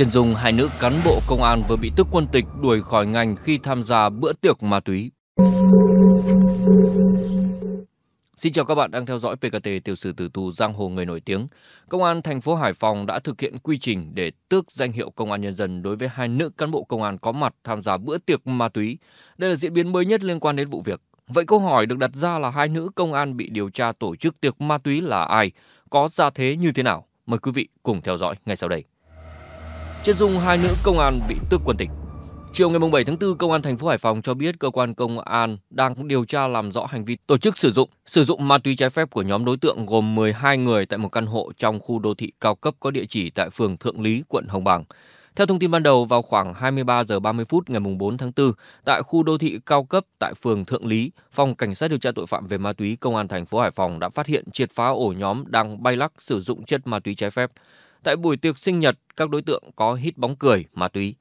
Trần Dung, hai nữ cán bộ công an vừa bị tức quân tịch đuổi khỏi ngành khi tham gia bữa tiệc ma túy. Xin chào các bạn đang theo dõi PKT tiểu sử tử tù giang hồ người nổi tiếng. Công an thành phố Hải Phòng đã thực hiện quy trình để tước danh hiệu công an nhân dân đối với hai nữ cán bộ công an có mặt tham gia bữa tiệc ma túy. Đây là diễn biến mới nhất liên quan đến vụ việc. Vậy câu hỏi được đặt ra là hai nữ công an bị điều tra tổ chức tiệc ma túy là ai, có ra thế như thế nào? Mời quý vị cùng theo dõi ngay sau đây. Trên dung hai nữ công an bị tước quân tịch. Chiều ngày 7 tháng 4, Công an thành phố Hải Phòng cho biết cơ quan công an đang điều tra làm rõ hành vi tổ chức sử dụng sử dụng ma túy trái phép của nhóm đối tượng gồm 12 người tại một căn hộ trong khu đô thị cao cấp có địa chỉ tại phường Thượng Lý, quận Hồng Bàng. Theo thông tin ban đầu, vào khoảng 23 giờ 30 phút ngày 4 tháng 4, tại khu đô thị cao cấp tại phường Thượng Lý, Phòng Cảnh sát điều tra tội phạm về ma túy Công an thành phố Hải Phòng đã phát hiện triệt phá ổ nhóm đang bay lắc sử dụng chất ma túy trái phép. Tại buổi tiệc sinh nhật, các đối tượng có hít bóng cười, ma túy.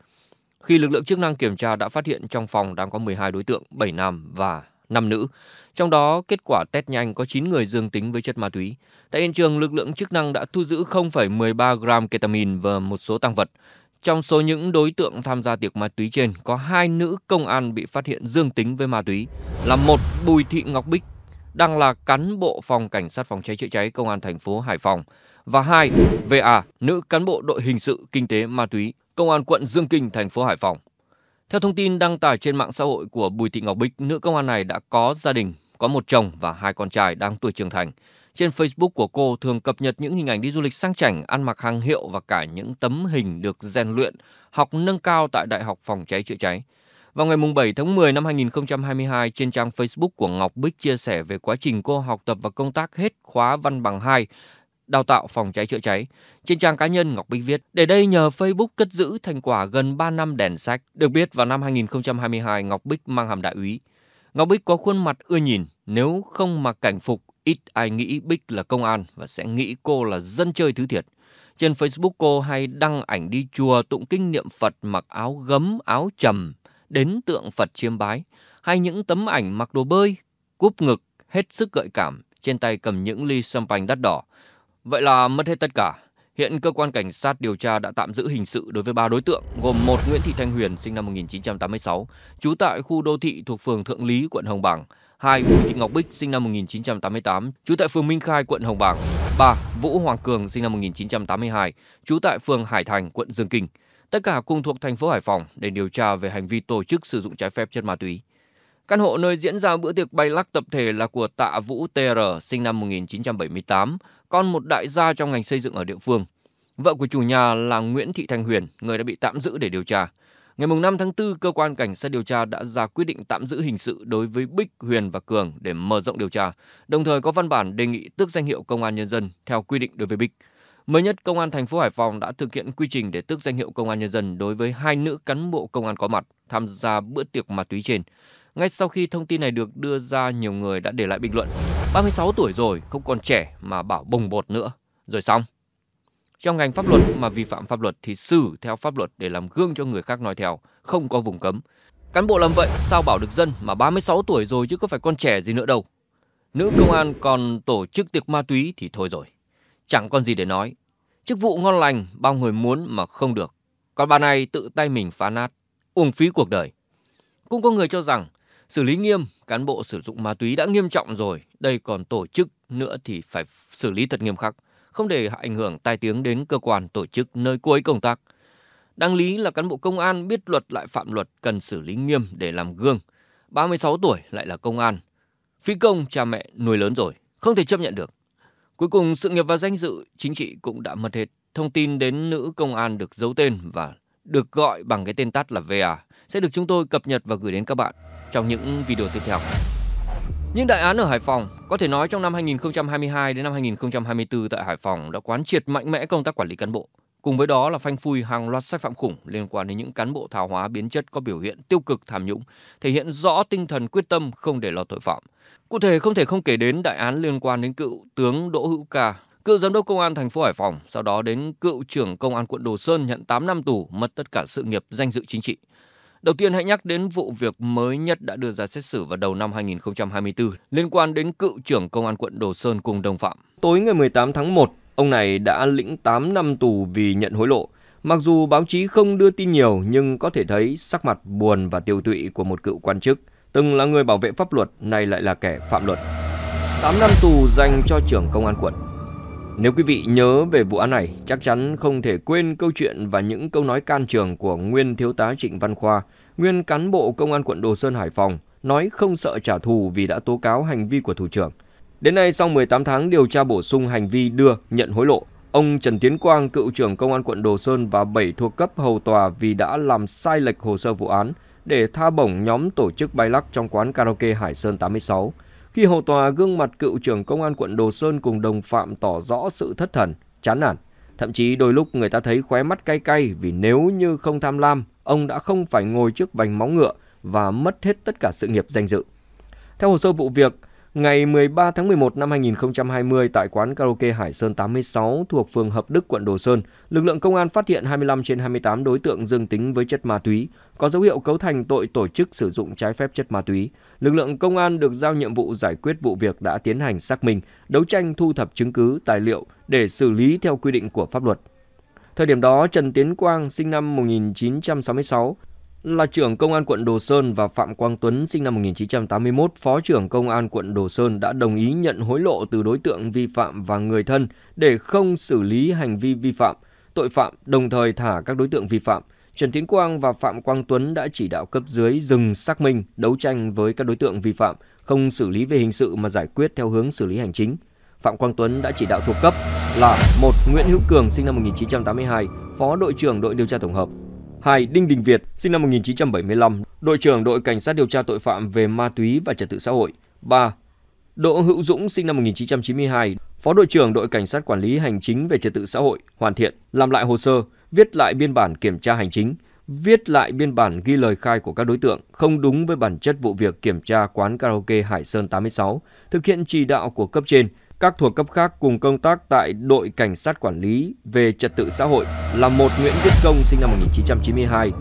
Khi lực lượng chức năng kiểm tra đã phát hiện trong phòng đang có 12 đối tượng, 7 nam và 5 nữ. Trong đó, kết quả test nhanh có 9 người dương tính với chất ma túy. Tại hiện trường, lực lượng chức năng đã thu giữ 0,13 gram ketamine và một số tăng vật. Trong số những đối tượng tham gia tiệc ma túy trên, có hai nữ công an bị phát hiện dương tính với ma túy, là một Bùi Thị Ngọc Bích, đang là cán bộ phòng cảnh sát phòng cháy chữa cháy công an thành phố Hải Phòng và 2 VA, nữ cán bộ đội hình sự kinh tế ma túy, công an quận Dương Kinh, thành phố Hải Phòng. Theo thông tin đăng tải trên mạng xã hội của Bùi Thị Ngọc Bích, nữ công an này đã có gia đình, có một chồng và hai con trai đang tuổi trưởng thành. Trên Facebook của cô thường cập nhật những hình ảnh đi du lịch sang chảnh, ăn mặc hàng hiệu và cả những tấm hình được rèn luyện, học nâng cao tại Đại học Phòng cháy chữa cháy. Vào ngày 7 tháng 10 năm 2022, trên trang Facebook của Ngọc Bích chia sẻ về quá trình cô học tập và công tác hết khóa văn bằng 2 đào tạo phòng cháy chữa cháy. Trên trang cá nhân Ngọc Bích viết, để đây nhờ Facebook cất giữ thành quả gần 3 năm đèn sách. Được biết vào năm 2022, Ngọc Bích mang hàm đại úy. Ngọc Bích có khuôn mặt ưa nhìn, nếu không mặc cảnh phục, ít ai nghĩ Bích là công an và sẽ nghĩ cô là dân chơi thứ thiệt. Trên Facebook cô hay đăng ảnh đi chùa tụng kinh niệm Phật mặc áo gấm, áo trầm, đến tượng Phật chiêm bái, hay những tấm ảnh mặc đồ bơi, cúp ngực, hết sức gợi cảm, trên tay cầm những ly champagne đắt đỏ. Vậy là mất hết tất cả. Hiện cơ quan cảnh sát điều tra đã tạm giữ hình sự đối với ba đối tượng gồm một Nguyễn Thị Thanh Huyền sinh năm 1986, trú tại khu đô thị thuộc phường Thượng Lý, quận Hồng Bàng, hai Bùi Thị Ngọc Bích sinh năm 1988, trú tại phường Minh Khai, quận Hồng Bàng, ba Vũ Hoàng Cường sinh năm 1982, trú tại phường Hải Thành, quận Dương Kinh. Tất cả cùng thuộc thành phố Hải Phòng để điều tra về hành vi tổ chức sử dụng trái phép chất ma túy. Căn hộ nơi diễn ra bữa tiệc bay lắc tập thể là của Tạ Vũ TR sinh năm 1978, con một đại gia trong ngành xây dựng ở địa phương. Vợ của chủ nhà là Nguyễn Thị Thanh Huyền, người đã bị tạm giữ để điều tra. Ngày 5 tháng 4, cơ quan cảnh sát điều tra đã ra quyết định tạm giữ hình sự đối với Bích, Huyền và Cường để mở rộng điều tra, đồng thời có văn bản đề nghị tước danh hiệu công an nhân dân theo quy định đối với Bích. Mới nhất, Công an thành phố Hải Phòng đã thực hiện quy trình để tước danh hiệu Công an Nhân dân đối với hai nữ cán bộ công an có mặt tham gia bữa tiệc ma túy trên. Ngay sau khi thông tin này được đưa ra, nhiều người đã để lại bình luận. 36 tuổi rồi, không còn trẻ mà bảo bồng bột nữa. Rồi xong. Trong ngành pháp luật mà vi phạm pháp luật thì xử theo pháp luật để làm gương cho người khác noi theo, không có vùng cấm. Cán bộ làm vậy sao bảo được dân mà 36 tuổi rồi chứ có phải con trẻ gì nữa đâu. Nữ công an còn tổ chức tiệc ma túy thì thôi rồi. Chẳng còn gì để nói. Chức vụ ngon lành bao người muốn mà không được. Còn bà này tự tay mình phá nát, uổng phí cuộc đời. Cũng có người cho rằng xử lý nghiêm cán bộ sử dụng ma túy đã nghiêm trọng rồi, đây còn tổ chức nữa thì phải xử lý thật nghiêm khắc, không để ảnh hưởng tai tiếng đến cơ quan tổ chức nơi cô ấy công tác. Đáng lý là cán bộ công an biết luật lại phạm luật cần xử lý nghiêm để làm gương. 36 tuổi lại là công an. Phí công cha mẹ nuôi lớn rồi, không thể chấp nhận được. Cuối cùng sự nghiệp và danh dự chính trị cũng đã mất hết. Thông tin đến nữ công an được giấu tên và được gọi bằng cái tên tắt là VA sẽ được chúng tôi cập nhật và gửi đến các bạn trong những video tiếp theo. Những đại án ở Hải Phòng có thể nói trong năm 2022 đến năm 2024 tại Hải Phòng đã quán triệt mạnh mẽ công tác quản lý cán bộ. Cùng với đó là phanh phui hàng loạt sai phạm khủng liên quan đến những cán bộ thao hóa biến chất có biểu hiện tiêu cực tham nhũng, thể hiện rõ tinh thần quyết tâm không để lọt tội phạm. Cụ thể không thể không kể đến đại án liên quan đến cựu tướng Đỗ Hữu Ca, cựu giám đốc công an thành phố Hải Phòng, sau đó đến cựu trưởng công an quận Đồ Sơn nhận 8 năm tù mất tất cả sự nghiệp danh dự chính trị. Đầu tiên hãy nhắc đến vụ việc mới nhất đã đưa ra xét xử vào đầu năm 2024 liên quan đến cựu trưởng công an quận Đồ Sơn cùng đồng phạm. Tối ngày 18 tháng 1, ông này đã lĩnh 8 năm tù vì nhận hối lộ. Mặc dù báo chí không đưa tin nhiều nhưng có thể thấy sắc mặt buồn và tiêu tụy của một cựu quan chức, từng là người bảo vệ pháp luật, nay lại là kẻ phạm luật. 8 năm tù dành cho trưởng công an quận nếu quý vị nhớ về vụ án này, chắc chắn không thể quên câu chuyện và những câu nói can trường của nguyên thiếu tá Trịnh Văn Khoa, nguyên cán bộ công an quận Đồ Sơn Hải Phòng, nói không sợ trả thù vì đã tố cáo hành vi của thủ trưởng. Đến nay, sau 18 tháng điều tra bổ sung hành vi đưa, nhận hối lộ, ông Trần Tiến Quang, cựu trưởng công an quận Đồ Sơn và 7 thuộc cấp hầu tòa vì đã làm sai lệch hồ sơ vụ án để tha bổng nhóm tổ chức bay lắc trong quán karaoke Hải Sơn 86. Khi hầu tòa, gương mặt cựu trưởng công an quận Đồ Sơn cùng đồng phạm tỏ rõ sự thất thần, chán nản. Thậm chí đôi lúc người ta thấy khóe mắt cay cay vì nếu như không tham lam, ông đã không phải ngồi trước vành móng ngựa và mất hết tất cả sự nghiệp danh dự. Theo hồ sơ vụ việc, Ngày 13 tháng 11 năm 2020 tại quán karaoke Hải Sơn 86 thuộc phường Hợp Đức, quận Đồ Sơn, lực lượng công an phát hiện 25 trên 28 đối tượng dương tính với chất ma túy, có dấu hiệu cấu thành tội tổ chức sử dụng trái phép chất ma túy. Lực lượng công an được giao nhiệm vụ giải quyết vụ việc đã tiến hành xác minh, đấu tranh thu thập chứng cứ, tài liệu để xử lý theo quy định của pháp luật. Thời điểm đó, Trần Tiến Quang, sinh năm 1966, là trưởng công an quận Đồ Sơn và Phạm Quang Tuấn sinh năm 1981, phó trưởng công an quận Đồ Sơn đã đồng ý nhận hối lộ từ đối tượng vi phạm và người thân để không xử lý hành vi vi phạm, tội phạm đồng thời thả các đối tượng vi phạm. Trần Tiến Quang và Phạm Quang Tuấn đã chỉ đạo cấp dưới dừng xác minh, đấu tranh với các đối tượng vi phạm, không xử lý về hình sự mà giải quyết theo hướng xử lý hành chính. Phạm Quang Tuấn đã chỉ đạo thuộc cấp là một Nguyễn Hữu Cường sinh năm 1982, phó đội trưởng đội điều tra tổng hợp 2. Đinh Đình Việt, sinh năm 1975, đội trưởng đội cảnh sát điều tra tội phạm về ma túy và trật tự xã hội. 3. Đỗ Hữu Dũng, sinh năm 1992, phó đội trưởng đội cảnh sát quản lý hành chính về trật tự xã hội, hoàn thiện, làm lại hồ sơ, viết lại biên bản kiểm tra hành chính, viết lại biên bản ghi lời khai của các đối tượng không đúng với bản chất vụ việc kiểm tra quán karaoke Hải Sơn 86, thực hiện chỉ đạo của cấp trên các thuộc cấp khác cùng công tác tại đội cảnh sát quản lý về trật tự xã hội là một Nguyễn Viết Công sinh năm 1992,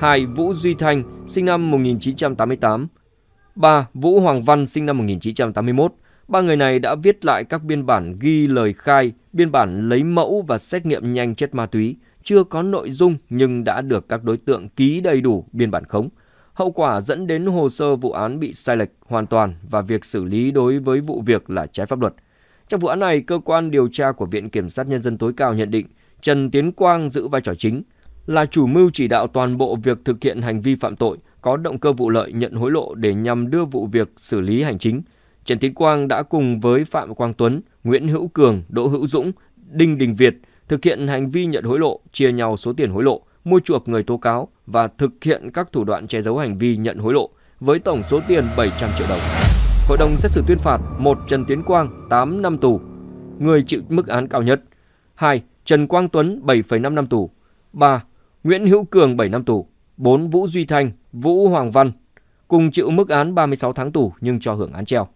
hai Vũ Duy Thanh sinh năm 1988, ba Vũ Hoàng Văn sinh năm 1981. Ba người này đã viết lại các biên bản ghi lời khai, biên bản lấy mẫu và xét nghiệm nhanh chất ma túy, chưa có nội dung nhưng đã được các đối tượng ký đầy đủ biên bản khống. Hậu quả dẫn đến hồ sơ vụ án bị sai lệch hoàn toàn và việc xử lý đối với vụ việc là trái pháp luật. Trong vụ án này, cơ quan điều tra của Viện Kiểm sát Nhân dân tối cao nhận định Trần Tiến Quang giữ vai trò chính, là chủ mưu chỉ đạo toàn bộ việc thực hiện hành vi phạm tội, có động cơ vụ lợi nhận hối lộ để nhằm đưa vụ việc xử lý hành chính. Trần Tiến Quang đã cùng với Phạm Quang Tuấn, Nguyễn Hữu Cường, Đỗ Hữu Dũng, Đinh Đình Việt thực hiện hành vi nhận hối lộ, chia nhau số tiền hối lộ, mua chuộc người tố cáo và thực hiện các thủ đoạn che giấu hành vi nhận hối lộ với tổng số tiền 700 triệu đồng hội đồng xét xử tuyên phạt một Trần Tiến Quang 8 năm tù, người chịu mức án cao nhất. 2. Trần Quang Tuấn 7,5 năm tù. 3. Nguyễn Hữu Cường 7 năm tù. 4. Vũ Duy Thanh, Vũ Hoàng Văn cùng chịu mức án 36 tháng tù nhưng cho hưởng án treo.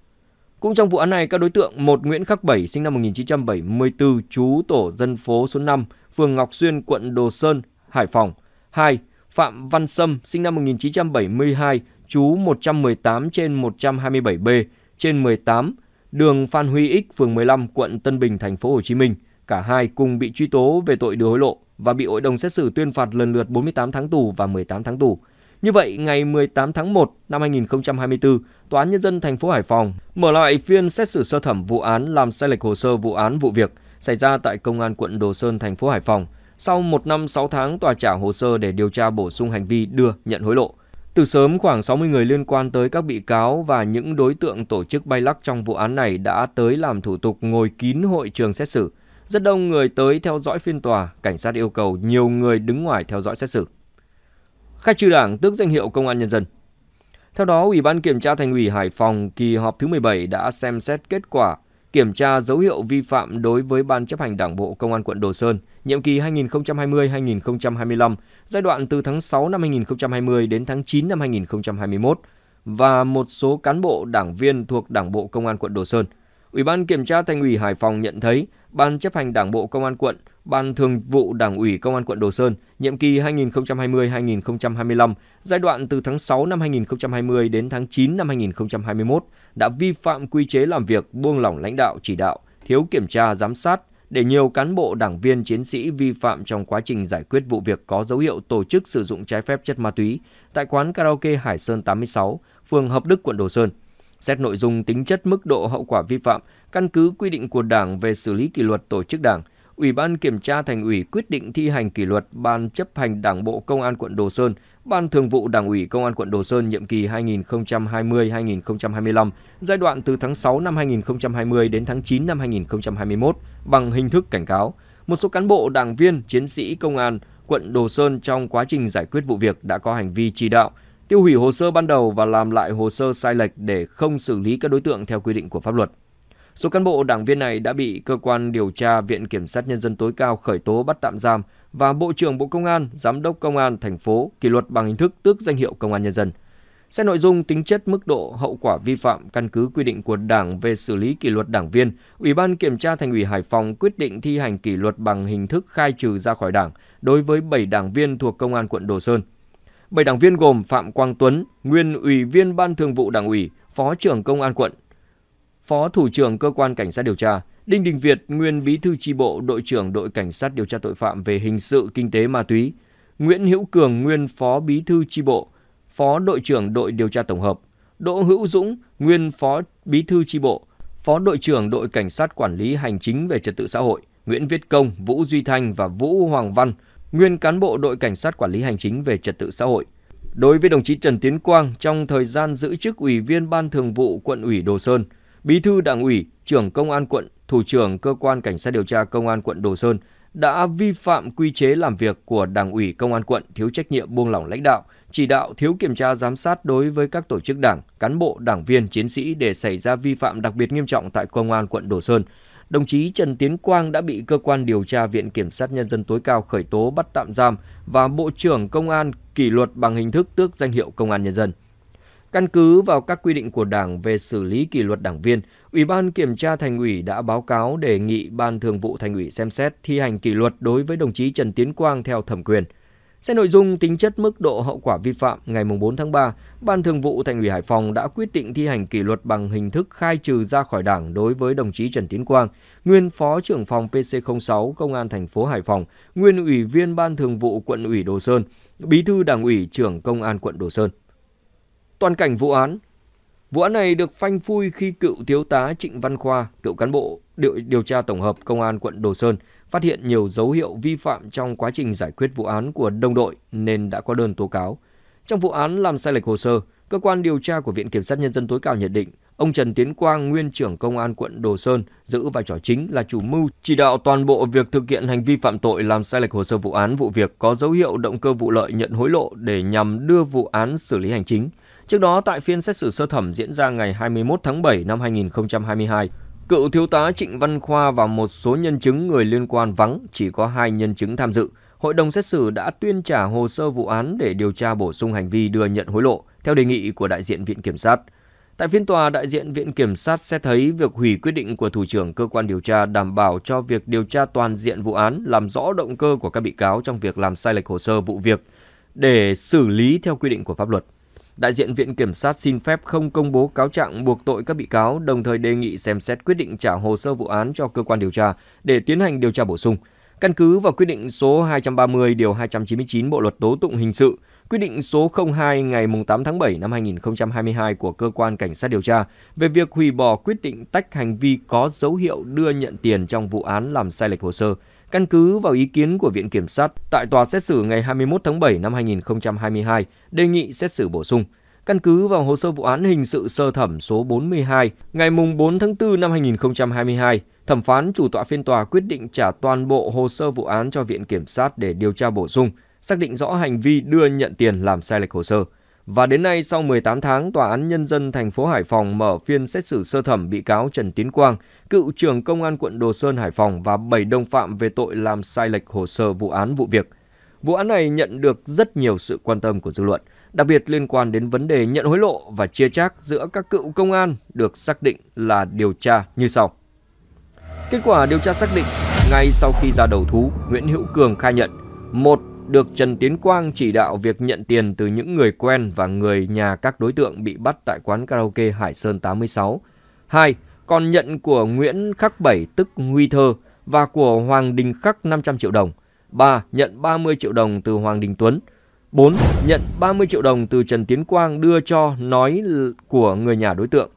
Cũng trong vụ án này, các đối tượng một Nguyễn Khắc Bảy sinh năm 1974, trú tổ dân phố số 5, phường Ngọc Xuyên, quận Đồ Sơn, Hải Phòng. 2. Phạm Văn Sâm sinh năm 1972, chú 118 trên 127B trên 18, đường Phan Huy Ích, phường 15, quận Tân Bình, thành phố Hồ Chí Minh. Cả hai cùng bị truy tố về tội đưa hối lộ và bị hội đồng xét xử tuyên phạt lần lượt 48 tháng tù và 18 tháng tù. Như vậy, ngày 18 tháng 1 năm 2024, Tòa án Nhân dân thành phố Hải Phòng mở lại phiên xét xử sơ thẩm vụ án làm sai lệch hồ sơ vụ án vụ việc xảy ra tại Công an quận Đồ Sơn, thành phố Hải Phòng. Sau 1 năm 6 tháng, tòa trả hồ sơ để điều tra bổ sung hành vi đưa nhận hối lộ. Từ sớm, khoảng 60 người liên quan tới các bị cáo và những đối tượng tổ chức bay lắc trong vụ án này đã tới làm thủ tục ngồi kín hội trường xét xử. Rất đông người tới theo dõi phiên tòa, cảnh sát yêu cầu nhiều người đứng ngoài theo dõi xét xử. Khai trừ đảng tước danh hiệu Công an Nhân dân Theo đó, Ủy ban Kiểm tra Thành ủy Hải Phòng kỳ họp thứ 17 đã xem xét kết quả kiểm tra dấu hiệu vi phạm đối với Ban chấp hành Đảng bộ Công an quận Đồ Sơn, nhiệm kỳ 2020-2025, giai đoạn từ tháng 6 năm 2020 đến tháng 9 năm 2021 và một số cán bộ đảng viên thuộc Đảng bộ Công an quận Đồ Sơn – Ủy ban kiểm tra Thành ủy Hải Phòng nhận thấy Ban chấp hành Đảng bộ Công an quận, Ban thường vụ Đảng ủy Công an quận Đồ Sơn, nhiệm kỳ 2020-2025, giai đoạn từ tháng 6 năm 2020 đến tháng 9 năm 2021 đã vi phạm quy chế làm việc buông lỏng lãnh đạo chỉ đạo, thiếu kiểm tra giám sát, để nhiều cán bộ đảng viên chiến sĩ vi phạm trong quá trình giải quyết vụ việc có dấu hiệu tổ chức sử dụng trái phép chất ma túy tại quán karaoke Hải Sơn 86, phường Hợp Đức, quận Đồ Sơn xét nội dung tính chất mức độ hậu quả vi phạm, căn cứ quy định của Đảng về xử lý kỷ luật tổ chức Đảng, Ủy ban Kiểm tra Thành ủy quyết định thi hành kỷ luật Ban chấp hành Đảng bộ Công an quận Đồ Sơn, Ban thường vụ Đảng ủy Công an quận Đồ Sơn nhiệm kỳ 2020-2025, giai đoạn từ tháng 6 năm 2020 đến tháng 9 năm 2021 bằng hình thức cảnh cáo. Một số cán bộ, đảng viên, chiến sĩ công an quận Đồ Sơn trong quá trình giải quyết vụ việc đã có hành vi chỉ đạo, tiêu hủy hồ sơ ban đầu và làm lại hồ sơ sai lệch để không xử lý các đối tượng theo quy định của pháp luật. Số cán bộ đảng viên này đã bị cơ quan điều tra Viện Kiểm sát Nhân dân tối cao khởi tố bắt tạm giam và Bộ trưởng Bộ Công an, Giám đốc Công an thành phố kỷ luật bằng hình thức tước danh hiệu Công an Nhân dân. Xét nội dung tính chất mức độ hậu quả vi phạm căn cứ quy định của Đảng về xử lý kỷ luật đảng viên, Ủy ban Kiểm tra Thành ủy Hải Phòng quyết định thi hành kỷ luật bằng hình thức khai trừ ra khỏi Đảng đối với 7 đảng viên thuộc Công an quận Đồ Sơn. 7 đảng viên gồm Phạm Quang Tuấn, nguyên ủy viên Ban Thường vụ Đảng ủy, Phó trưởng Công an quận, Phó Thủ trưởng Cơ quan Cảnh sát điều tra, Đinh Đình Việt, nguyên bí thư tri bộ, đội trưởng đội cảnh sát điều tra tội phạm về hình sự kinh tế ma túy, Nguyễn Hữu Cường, nguyên phó bí thư tri bộ, phó đội trưởng đội điều tra tổng hợp, Đỗ Hữu Dũng, nguyên phó bí thư tri bộ, phó đội trưởng đội cảnh sát quản lý hành chính về trật tự xã hội, Nguyễn Viết Công, Vũ Duy Thanh và Vũ Hoàng Văn, nguyên cán bộ đội cảnh sát quản lý hành chính về trật tự xã hội. Đối với đồng chí Trần Tiến Quang, trong thời gian giữ chức ủy viên Ban Thường vụ quận ủy Đồ Sơn, bí thư đảng ủy, trưởng công an quận, thủ trưởng cơ quan cảnh sát điều tra công an quận Đồ Sơn đã vi phạm quy chế làm việc của đảng ủy công an quận thiếu trách nhiệm buông lỏng lãnh đạo, chỉ đạo thiếu kiểm tra giám sát đối với các tổ chức đảng, cán bộ, đảng viên, chiến sĩ để xảy ra vi phạm đặc biệt nghiêm trọng tại công an quận Đồ Sơn – đồng chí Trần Tiến Quang đã bị cơ quan điều tra Viện Kiểm sát Nhân dân tối cao khởi tố bắt tạm giam và Bộ trưởng Công an kỷ luật bằng hình thức tước danh hiệu Công an Nhân dân. Căn cứ vào các quy định của Đảng về xử lý kỷ luật đảng viên, Ủy ban Kiểm tra Thành ủy đã báo cáo đề nghị Ban Thường vụ Thành ủy xem xét thi hành kỷ luật đối với đồng chí Trần Tiến Quang theo thẩm quyền – Xét nội dung tính chất mức độ hậu quả vi phạm ngày 4 tháng 3, Ban Thường vụ Thành ủy Hải Phòng đã quyết định thi hành kỷ luật bằng hình thức khai trừ ra khỏi Đảng đối với đồng chí Trần Tiến Quang, nguyên Phó trưởng phòng PC06 Công an thành phố Hải Phòng, nguyên ủy viên Ban Thường vụ Quận ủy Đồ Sơn, Bí thư Đảng ủy trưởng Công an quận Đồ Sơn. Toàn cảnh vụ án, Vụ án này được phanh phui khi cựu thiếu tá Trịnh Văn Khoa, cựu cán bộ điều, điều tra tổng hợp Công an quận Đồ Sơn phát hiện nhiều dấu hiệu vi phạm trong quá trình giải quyết vụ án của đồng đội nên đã có đơn tố cáo. Trong vụ án làm sai lệch hồ sơ, cơ quan điều tra của Viện Kiểm sát Nhân dân tối cao nhận định ông Trần Tiến Quang, nguyên trưởng công an quận Đồ Sơn, giữ vai trò chính là chủ mưu chỉ đạo toàn bộ việc thực hiện hành vi phạm tội làm sai lệch hồ sơ vụ án vụ việc có dấu hiệu động cơ vụ lợi nhận hối lộ để nhằm đưa vụ án xử lý hành chính. Trước đó, tại phiên xét xử sơ thẩm diễn ra ngày 21 tháng 7 năm 2022, Cựu thiếu tá Trịnh Văn Khoa và một số nhân chứng người liên quan vắng, chỉ có hai nhân chứng tham dự. Hội đồng xét xử đã tuyên trả hồ sơ vụ án để điều tra bổ sung hành vi đưa nhận hối lộ, theo đề nghị của đại diện Viện Kiểm sát. Tại phiên tòa, đại diện Viện Kiểm sát xét thấy việc hủy quyết định của Thủ trưởng Cơ quan Điều tra đảm bảo cho việc điều tra toàn diện vụ án, làm rõ động cơ của các bị cáo trong việc làm sai lệch hồ sơ vụ việc để xử lý theo quy định của pháp luật. Đại diện Viện Kiểm sát xin phép không công bố cáo trạng buộc tội các bị cáo, đồng thời đề nghị xem xét quyết định trả hồ sơ vụ án cho cơ quan điều tra để tiến hành điều tra bổ sung. Căn cứ vào quyết định số 230 điều 299 Bộ luật tố tụng hình sự, quyết định số 02 ngày 8 tháng 7 năm 2022 của cơ quan cảnh sát điều tra về việc hủy bỏ quyết định tách hành vi có dấu hiệu đưa nhận tiền trong vụ án làm sai lệch hồ sơ Căn cứ vào ý kiến của Viện Kiểm sát tại tòa xét xử ngày 21 tháng 7 năm 2022, đề nghị xét xử bổ sung. Căn cứ vào hồ sơ vụ án hình sự sơ thẩm số 42 ngày 4 tháng 4 năm 2022, thẩm phán chủ tọa phiên tòa quyết định trả toàn bộ hồ sơ vụ án cho Viện Kiểm sát để điều tra bổ sung, xác định rõ hành vi đưa nhận tiền làm sai lệch hồ sơ. Và đến nay, sau 18 tháng, Tòa án Nhân dân thành phố Hải Phòng mở phiên xét xử sơ thẩm bị cáo Trần Tiến Quang, cựu trưởng Công an quận Đồ Sơn, Hải Phòng và 7 đồng phạm về tội làm sai lệch hồ sơ vụ án vụ việc. Vụ án này nhận được rất nhiều sự quan tâm của dư luận, đặc biệt liên quan đến vấn đề nhận hối lộ và chia chác giữa các cựu công an được xác định là điều tra như sau. Kết quả điều tra xác định, ngay sau khi ra đầu thú, Nguyễn Hữu Cường khai nhận một được Trần Tiến Quang chỉ đạo việc nhận tiền từ những người quen và người nhà các đối tượng bị bắt tại quán karaoke Hải Sơn 86. 2. Còn nhận của Nguyễn Khắc Bảy tức Nguy Thơ và của Hoàng Đình Khắc 500 triệu đồng. 3. Nhận 30 triệu đồng từ Hoàng Đình Tuấn. 4. Nhận 30 triệu đồng từ Trần Tiến Quang đưa cho nói của người nhà đối tượng.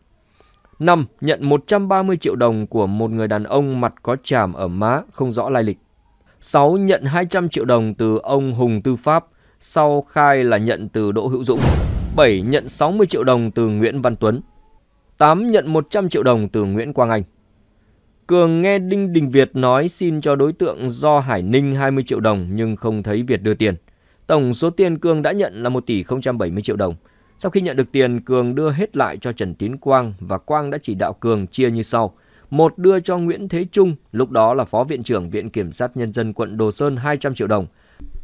5. Nhận 130 triệu đồng của một người đàn ông mặt có chàm ở má, không rõ lai lịch. 6 nhận 200 triệu đồng từ ông Hùng Tư Pháp, sau khai là nhận từ Đỗ Hữu Dũng. 7 nhận 60 triệu đồng từ Nguyễn Văn Tuấn. 8 nhận 100 triệu đồng từ Nguyễn Quang Anh. Cường nghe Đinh Đình Việt nói xin cho đối tượng do Hải Ninh 20 triệu đồng nhưng không thấy Việt đưa tiền. Tổng số tiền Cường đã nhận là 1 tỷ 070 triệu đồng. Sau khi nhận được tiền, Cường đưa hết lại cho Trần Tiến Quang và Quang đã chỉ đạo Cường chia như sau – một đưa cho Nguyễn Thế Trung, lúc đó là Phó Viện trưởng Viện Kiểm sát Nhân dân quận Đồ Sơn 200 triệu đồng,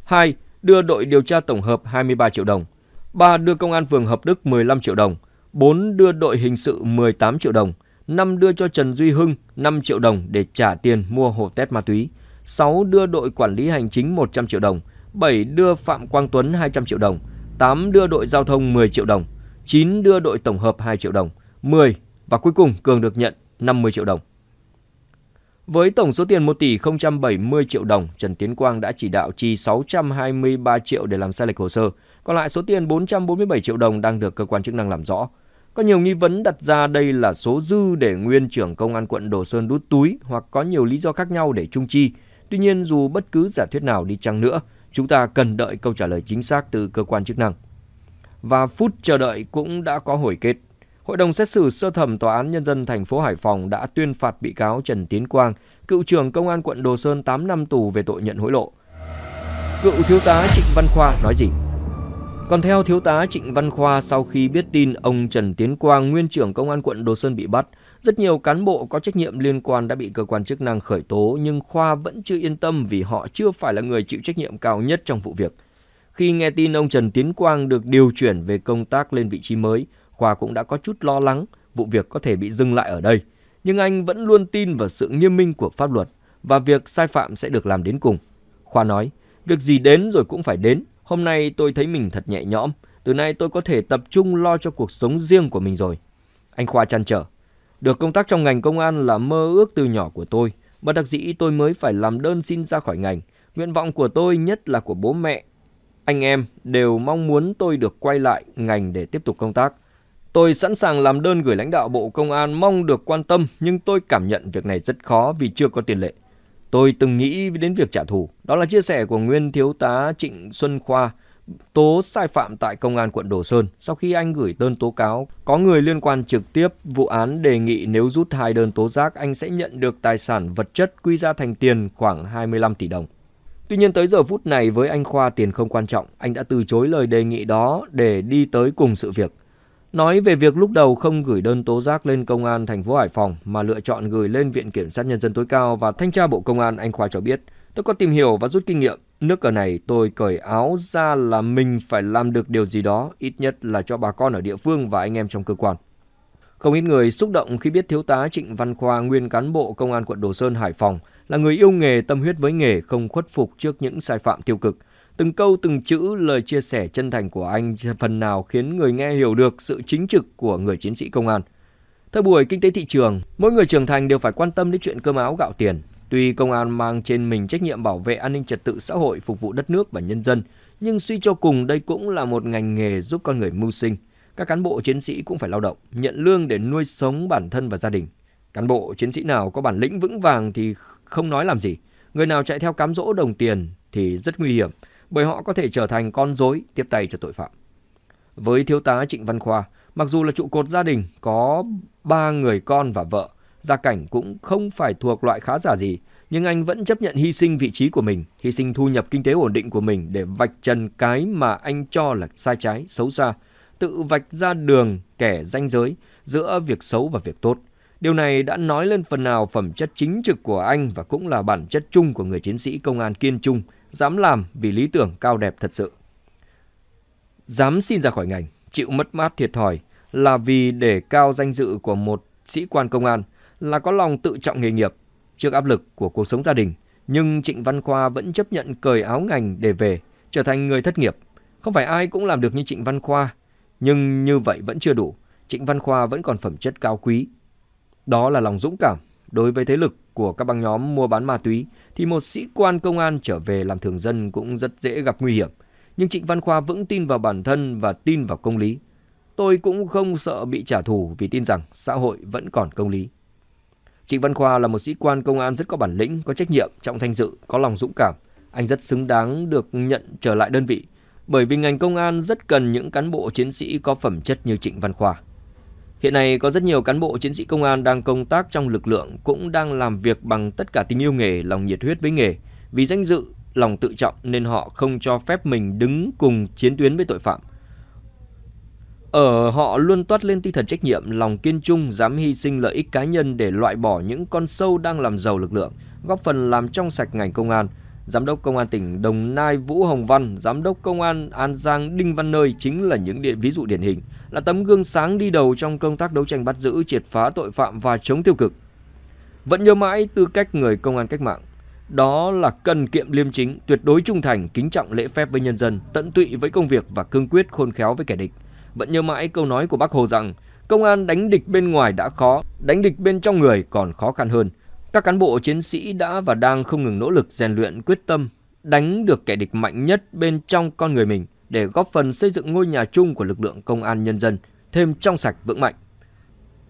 hai đưa đội điều tra tổng hợp 23 triệu đồng, ba đưa Công an phường Hợp Đức 15 triệu đồng, bốn đưa đội hình sự 18 triệu đồng, năm đưa cho Trần Duy Hưng 5 triệu đồng để trả tiền mua hộp test ma túy, sáu đưa đội quản lý hành chính 100 triệu đồng, bảy đưa Phạm Quang Tuấn 200 triệu đồng, tám đưa đội giao thông 10 triệu đồng, chín đưa đội tổng hợp 2 triệu đồng, 10 và cuối cùng Cường được nhận 50 triệu đồng. Với tổng số tiền 1 tỷ 070 triệu đồng, Trần Tiến Quang đã chỉ đạo chi 623 triệu để làm sai lệch hồ sơ, còn lại số tiền 447 triệu đồng đang được cơ quan chức năng làm rõ. Có nhiều nghi vấn đặt ra đây là số dư để nguyên trưởng công an quận Đồ Sơn đút túi hoặc có nhiều lý do khác nhau để trung chi. Tuy nhiên dù bất cứ giả thuyết nào đi chăng nữa, chúng ta cần đợi câu trả lời chính xác từ cơ quan chức năng. Và phút chờ đợi cũng đã có hồi kết. Hội đồng xét xử sơ thẩm Tòa án Nhân dân thành phố Hải Phòng đã tuyên phạt bị cáo Trần Tiến Quang, cựu trưởng Công an quận Đồ Sơn 8 năm tù về tội nhận hối lộ. Cựu thiếu tá Trịnh Văn Khoa nói gì? Còn theo thiếu tá Trịnh Văn Khoa, sau khi biết tin ông Trần Tiến Quang, nguyên trưởng Công an quận Đồ Sơn bị bắt, rất nhiều cán bộ có trách nhiệm liên quan đã bị cơ quan chức năng khởi tố nhưng Khoa vẫn chưa yên tâm vì họ chưa phải là người chịu trách nhiệm cao nhất trong vụ việc. Khi nghe tin ông Trần Tiến Quang được điều chuyển về công tác lên vị trí mới, Khoa cũng đã có chút lo lắng vụ việc có thể bị dừng lại ở đây, nhưng anh vẫn luôn tin vào sự nghiêm minh của pháp luật và việc sai phạm sẽ được làm đến cùng. Khoa nói, việc gì đến rồi cũng phải đến, hôm nay tôi thấy mình thật nhẹ nhõm, từ nay tôi có thể tập trung lo cho cuộc sống riêng của mình rồi. Anh Khoa chăn trở, được công tác trong ngành công an là mơ ước từ nhỏ của tôi, bất đắc dĩ tôi mới phải làm đơn xin ra khỏi ngành. Nguyện vọng của tôi nhất là của bố mẹ, anh em đều mong muốn tôi được quay lại ngành để tiếp tục công tác. Tôi sẵn sàng làm đơn gửi lãnh đạo Bộ Công an mong được quan tâm, nhưng tôi cảm nhận việc này rất khó vì chưa có tiền lệ. Tôi từng nghĩ đến việc trả thù. Đó là chia sẻ của nguyên thiếu tá Trịnh Xuân Khoa, tố sai phạm tại Công an quận Đồ Sơn sau khi anh gửi đơn tố cáo. Có người liên quan trực tiếp vụ án đề nghị nếu rút hai đơn tố giác anh sẽ nhận được tài sản vật chất quy ra thành tiền khoảng 25 tỷ đồng. Tuy nhiên tới giờ phút này với anh Khoa tiền không quan trọng, anh đã từ chối lời đề nghị đó để đi tới cùng sự việc. Nói về việc lúc đầu không gửi đơn tố giác lên công an thành phố Hải Phòng mà lựa chọn gửi lên Viện Kiểm sát Nhân dân tối cao và Thanh tra Bộ Công an, anh Khoa cho biết, tôi có tìm hiểu và rút kinh nghiệm. Nước cờ này tôi cởi áo ra là mình phải làm được điều gì đó, ít nhất là cho bà con ở địa phương và anh em trong cơ quan. Không ít người xúc động khi biết Thiếu tá Trịnh Văn Khoa, nguyên cán bộ Công an quận Đồ Sơn, Hải Phòng, là người yêu nghề, tâm huyết với nghề, không khuất phục trước những sai phạm tiêu cực – Từng câu từng chữ lời chia sẻ chân thành của anh phần nào khiến người nghe hiểu được sự chính trực của người chiến sĩ công an. Thời buổi kinh tế thị trường, mỗi người trưởng thành đều phải quan tâm đến chuyện cơm áo gạo tiền. Tuy công an mang trên mình trách nhiệm bảo vệ an ninh trật tự xã hội phục vụ đất nước và nhân dân, nhưng suy cho cùng đây cũng là một ngành nghề giúp con người mưu sinh. Các cán bộ chiến sĩ cũng phải lao động, nhận lương để nuôi sống bản thân và gia đình. Cán bộ chiến sĩ nào có bản lĩnh vững vàng thì không nói làm gì. Người nào chạy theo cám dỗ đồng tiền thì rất nguy hiểm – bởi họ có thể trở thành con rối tiếp tay cho tội phạm. Với thiếu tá Trịnh Văn Khoa, mặc dù là trụ cột gia đình có ba người con và vợ, gia cảnh cũng không phải thuộc loại khá giả gì, nhưng anh vẫn chấp nhận hy sinh vị trí của mình, hy sinh thu nhập kinh tế ổn định của mình để vạch trần cái mà anh cho là sai trái, xấu xa, tự vạch ra đường kẻ ranh giới giữa việc xấu và việc tốt. Điều này đã nói lên phần nào phẩm chất chính trực của anh và cũng là bản chất chung của người chiến sĩ công an kiên trung, dám làm vì lý tưởng cao đẹp thật sự. Dám xin ra khỏi ngành, chịu mất mát thiệt thòi là vì để cao danh dự của một sĩ quan công an là có lòng tự trọng nghề nghiệp trước áp lực của cuộc sống gia đình. Nhưng Trịnh Văn Khoa vẫn chấp nhận cởi áo ngành để về, trở thành người thất nghiệp. Không phải ai cũng làm được như Trịnh Văn Khoa, nhưng như vậy vẫn chưa đủ. Trịnh Văn Khoa vẫn còn phẩm chất cao quý. Đó là lòng dũng cảm đối với thế lực của các băng nhóm mua bán ma túy thì một sĩ quan công an trở về làm thường dân cũng rất dễ gặp nguy hiểm. Nhưng Trịnh Văn Khoa vững tin vào bản thân và tin vào công lý. Tôi cũng không sợ bị trả thù vì tin rằng xã hội vẫn còn công lý. Trịnh Văn Khoa là một sĩ quan công an rất có bản lĩnh, có trách nhiệm, trọng danh dự, có lòng dũng cảm. Anh rất xứng đáng được nhận trở lại đơn vị bởi vì ngành công an rất cần những cán bộ chiến sĩ có phẩm chất như Trịnh Văn Khoa. Hiện nay có rất nhiều cán bộ chiến sĩ công an đang công tác trong lực lượng cũng đang làm việc bằng tất cả tình yêu nghề, lòng nhiệt huyết với nghề. Vì danh dự, lòng tự trọng nên họ không cho phép mình đứng cùng chiến tuyến với tội phạm. Ở họ luôn toát lên tinh thần trách nhiệm, lòng kiên trung, dám hy sinh lợi ích cá nhân để loại bỏ những con sâu đang làm giàu lực lượng, góp phần làm trong sạch ngành công an, Giám đốc Công an tỉnh Đồng Nai Vũ Hồng Văn, Giám đốc Công an An Giang Đinh Văn Nơi chính là những địa ví dụ điển hình, là tấm gương sáng đi đầu trong công tác đấu tranh bắt giữ, triệt phá tội phạm và chống tiêu cực. Vẫn nhớ mãi tư cách người công an cách mạng, đó là cần kiệm liêm chính, tuyệt đối trung thành, kính trọng lễ phép với nhân dân, tận tụy với công việc và cương quyết khôn khéo với kẻ địch. Vẫn nhớ mãi câu nói của bác Hồ rằng, công an đánh địch bên ngoài đã khó, đánh địch bên trong người còn khó khăn hơn – các cán bộ chiến sĩ đã và đang không ngừng nỗ lực rèn luyện quyết tâm, đánh được kẻ địch mạnh nhất bên trong con người mình để góp phần xây dựng ngôi nhà chung của lực lượng công an nhân dân thêm trong sạch vững mạnh.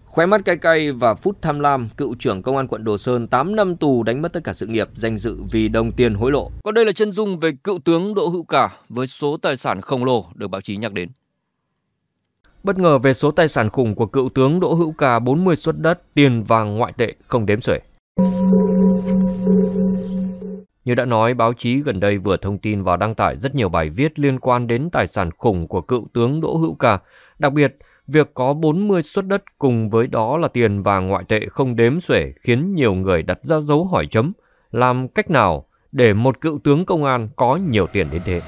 Khóe mắt cay cay và phút tham lam, cựu trưởng công an quận Đồ Sơn 8 năm tù đánh mất tất cả sự nghiệp, danh dự vì đồng tiền hối lộ. Còn đây là chân dung về cựu tướng Đỗ Hữu Cả với số tài sản khổng lồ được báo chí nhắc đến. Bất ngờ về số tài sản khủng của cựu tướng Đỗ Hữu Cả 40 suất đất, tiền vàng ngoại tệ không đếm xuể. Như đã nói, báo chí gần đây vừa thông tin và đăng tải rất nhiều bài viết liên quan đến tài sản khủng của cựu tướng Đỗ Hữu Ca. Đặc biệt, việc có 40 suất đất cùng với đó là tiền và ngoại tệ không đếm xuể khiến nhiều người đặt ra dấu hỏi chấm. Làm cách nào để một cựu tướng công an có nhiều tiền đến thế?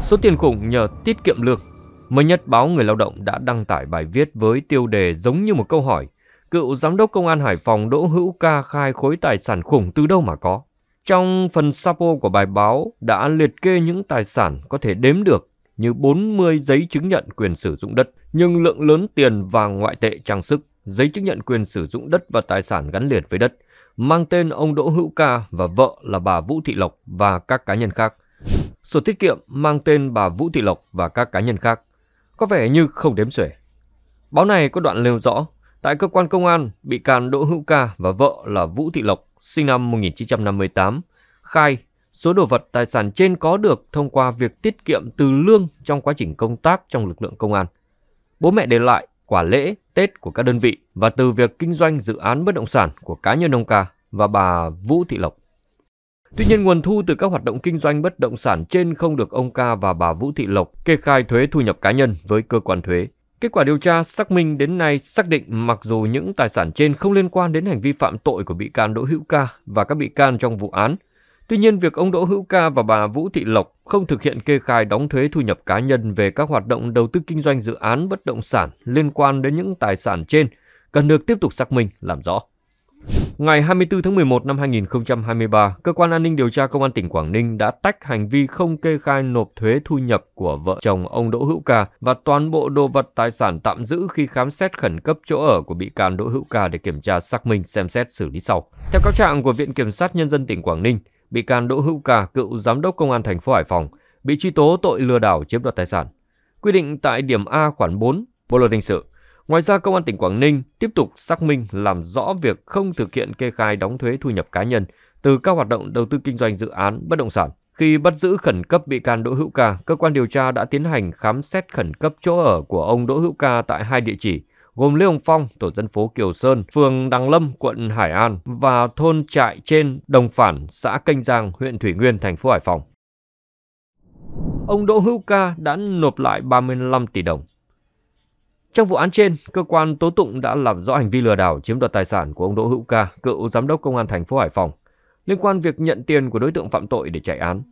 Số tiền khủng nhờ tiết kiệm lược Mới nhất báo Người Lao động đã đăng tải bài viết với tiêu đề giống như một câu hỏi cựu giám đốc công an Hải Phòng Đỗ Hữu Ca khai khối tài sản khủng từ đâu mà có. Trong phần sapo của bài báo đã liệt kê những tài sản có thể đếm được như 40 giấy chứng nhận quyền sử dụng đất, nhưng lượng lớn tiền vàng ngoại tệ trang sức, giấy chứng nhận quyền sử dụng đất và tài sản gắn liền với đất, mang tên ông Đỗ Hữu Ca và vợ là bà Vũ Thị Lộc và các cá nhân khác. Sổ tiết kiệm mang tên bà Vũ Thị Lộc và các cá nhân khác. Có vẻ như không đếm xuể. Báo này có đoạn nêu rõ, Tại cơ quan công an, bị can Đỗ Hữu Ca và vợ là Vũ Thị Lộc, sinh năm 1958, khai số đồ vật tài sản trên có được thông qua việc tiết kiệm từ lương trong quá trình công tác trong lực lượng công an. Bố mẹ để lại quả lễ, Tết của các đơn vị và từ việc kinh doanh dự án bất động sản của cá nhân ông Ca và bà Vũ Thị Lộc. Tuy nhiên, nguồn thu từ các hoạt động kinh doanh bất động sản trên không được ông Ca và bà Vũ Thị Lộc kê khai thuế thu nhập cá nhân với cơ quan thuế. Kết quả điều tra xác minh đến nay xác định mặc dù những tài sản trên không liên quan đến hành vi phạm tội của bị can Đỗ Hữu Ca và các bị can trong vụ án, tuy nhiên việc ông Đỗ Hữu Ca và bà Vũ Thị Lộc không thực hiện kê khai đóng thuế thu nhập cá nhân về các hoạt động đầu tư kinh doanh dự án bất động sản liên quan đến những tài sản trên cần được tiếp tục xác minh làm rõ. Ngày 24 tháng 11 năm 2023, Cơ quan An ninh Điều tra Công an tỉnh Quảng Ninh đã tách hành vi không kê khai nộp thuế thu nhập của vợ chồng ông Đỗ Hữu Ca và toàn bộ đồ vật tài sản tạm giữ khi khám xét khẩn cấp chỗ ở của bị can Đỗ Hữu Ca để kiểm tra xác minh xem xét xử lý sau. Theo cáo trạng của Viện Kiểm sát Nhân dân tỉnh Quảng Ninh, bị can Đỗ Hữu Ca, cựu giám đốc Công an thành phố Hải Phòng, bị truy tố tội lừa đảo chiếm đoạt tài sản. Quy định tại điểm A khoản 4 Bộ luật hình sự Ngoài ra, Công an tỉnh Quảng Ninh tiếp tục xác minh làm rõ việc không thực hiện kê khai đóng thuế thu nhập cá nhân từ các hoạt động đầu tư kinh doanh dự án bất động sản. Khi bắt giữ khẩn cấp bị can Đỗ Hữu Ca, cơ quan điều tra đã tiến hành khám xét khẩn cấp chỗ ở của ông Đỗ Hữu Ca tại hai địa chỉ, gồm Lê Hồng Phong, tổ dân phố Kiều Sơn, phường Đằng Lâm, quận Hải An và thôn trại trên Đồng Phản, xã Canh Giang, huyện Thủy Nguyên, thành phố Hải Phòng. Ông Đỗ Hữu Ca đã nộp lại 35 tỷ đồng. Trong vụ án trên, cơ quan tố tụng đã làm rõ hành vi lừa đảo chiếm đoạt tài sản của ông Đỗ Hữu Ca, cựu giám đốc công an thành phố Hải Phòng, liên quan việc nhận tiền của đối tượng phạm tội để chạy án.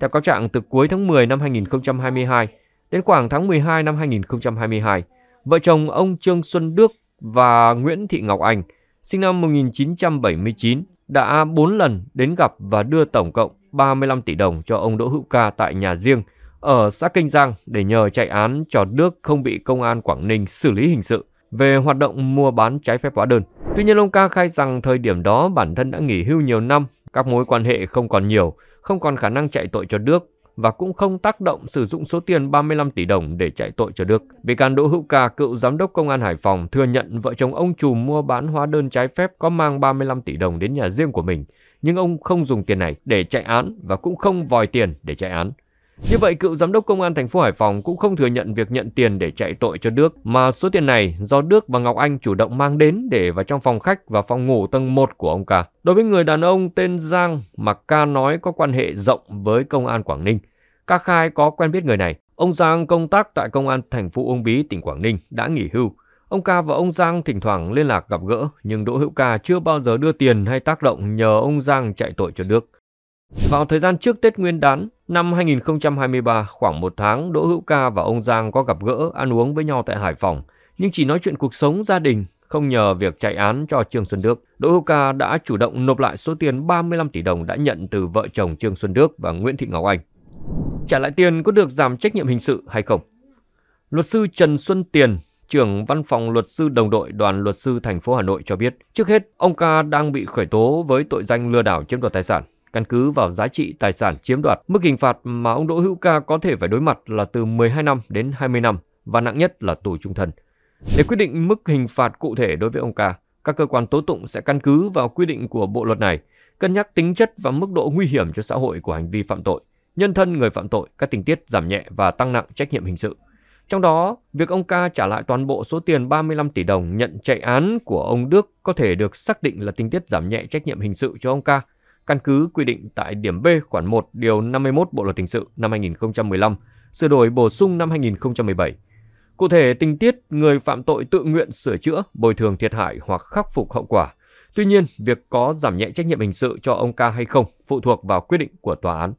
Theo cáo trạng, từ cuối tháng 10 năm 2022 đến khoảng tháng 12 năm 2022, vợ chồng ông Trương Xuân Đức và Nguyễn Thị Ngọc Anh, sinh năm 1979, đã 4 lần đến gặp và đưa tổng cộng 35 tỷ đồng cho ông Đỗ Hữu Ca tại nhà riêng ở xã Kinh Giang để nhờ chạy án cho Đức không bị công an Quảng Ninh xử lý hình sự về hoạt động mua bán trái phép hóa đơn. Tuy nhiên ông ca khai rằng thời điểm đó bản thân đã nghỉ hưu nhiều năm, các mối quan hệ không còn nhiều, không còn khả năng chạy tội cho Đức và cũng không tác động sử dụng số tiền 35 tỷ đồng để chạy tội cho Đức. Bị can Đỗ Hữu Ca, cựu giám đốc công an Hải Phòng thừa nhận vợ chồng ông trùm mua bán hóa đơn trái phép có mang 35 tỷ đồng đến nhà riêng của mình, nhưng ông không dùng tiền này để chạy án và cũng không vòi tiền để chạy án. Như vậy, cựu giám đốc công an thành phố Hải Phòng cũng không thừa nhận việc nhận tiền để chạy tội cho Đức, mà số tiền này do Đức và Ngọc Anh chủ động mang đến để vào trong phòng khách và phòng ngủ tầng 1 của ông ca. Đối với người đàn ông tên Giang mà ca nói có quan hệ rộng với công an Quảng Ninh, ca khai có quen biết người này. Ông Giang công tác tại công an thành phố Uông Bí, tỉnh Quảng Ninh đã nghỉ hưu. Ông Ca và ông Giang thỉnh thoảng liên lạc gặp gỡ, nhưng Đỗ Hữu Ca chưa bao giờ đưa tiền hay tác động nhờ ông Giang chạy tội cho Đức. Vào thời gian trước Tết Nguyên đán, Năm 2023, khoảng một tháng, Đỗ Hữu Ca và ông Giang có gặp gỡ, ăn uống với nhau tại Hải Phòng, nhưng chỉ nói chuyện cuộc sống, gia đình, không nhờ việc chạy án cho Trương Xuân Đức. Đỗ Hữu Ca đã chủ động nộp lại số tiền 35 tỷ đồng đã nhận từ vợ chồng Trương Xuân Đức và Nguyễn Thị Ngọc Anh. Trả lại tiền có được giảm trách nhiệm hình sự hay không? Luật sư Trần Xuân Tiền, trưởng văn phòng luật sư đồng đội đoàn luật sư thành phố Hà Nội cho biết, trước hết ông Ca đang bị khởi tố với tội danh lừa đảo chiếm đoạt tài sản. Căn cứ vào giá trị tài sản chiếm đoạt, mức hình phạt mà ông Đỗ Hữu Ca có thể phải đối mặt là từ 12 năm đến 20 năm và nặng nhất là tù trung thân. Để quyết định mức hình phạt cụ thể đối với ông Ca, các cơ quan tố tụng sẽ căn cứ vào quy định của bộ luật này, cân nhắc tính chất và mức độ nguy hiểm cho xã hội của hành vi phạm tội, nhân thân người phạm tội, các tình tiết giảm nhẹ và tăng nặng trách nhiệm hình sự. Trong đó, việc ông Ca trả lại toàn bộ số tiền 35 tỷ đồng nhận chạy án của ông Đức có thể được xác định là tình tiết giảm nhẹ trách nhiệm hình sự cho ông Ca căn cứ quy định tại điểm B khoản 1 điều 51 Bộ luật hình sự năm 2015, sửa đổi bổ sung năm 2017. Cụ thể, tình tiết người phạm tội tự nguyện sửa chữa, bồi thường thiệt hại hoặc khắc phục hậu quả. Tuy nhiên, việc có giảm nhẹ trách nhiệm hình sự cho ông ca hay không phụ thuộc vào quyết định của tòa án.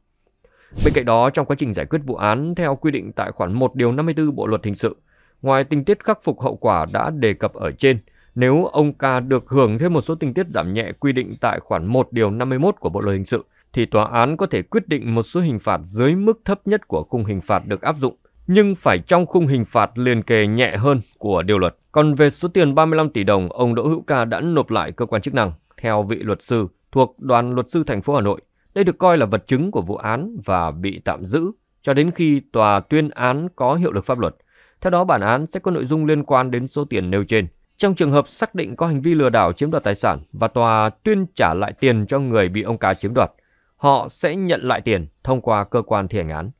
Bên cạnh đó, trong quá trình giải quyết vụ án theo quy định tại khoản 1 điều 54 Bộ luật hình sự, ngoài tình tiết khắc phục hậu quả đã đề cập ở trên – nếu ông Ca được hưởng thêm một số tình tiết giảm nhẹ quy định tại khoản 1 điều 51 của Bộ luật hình sự thì tòa án có thể quyết định một số hình phạt dưới mức thấp nhất của khung hình phạt được áp dụng nhưng phải trong khung hình phạt liền kề nhẹ hơn của điều luật. Còn về số tiền 35 tỷ đồng ông Đỗ Hữu Ca đã nộp lại cơ quan chức năng, theo vị luật sư thuộc đoàn luật sư thành phố Hà Nội, đây được coi là vật chứng của vụ án và bị tạm giữ cho đến khi tòa tuyên án có hiệu lực pháp luật. Theo đó bản án sẽ có nội dung liên quan đến số tiền nêu trên. Trong trường hợp xác định có hành vi lừa đảo chiếm đoạt tài sản và tòa tuyên trả lại tiền cho người bị ông ca chiếm đoạt, họ sẽ nhận lại tiền thông qua cơ quan thi hành án.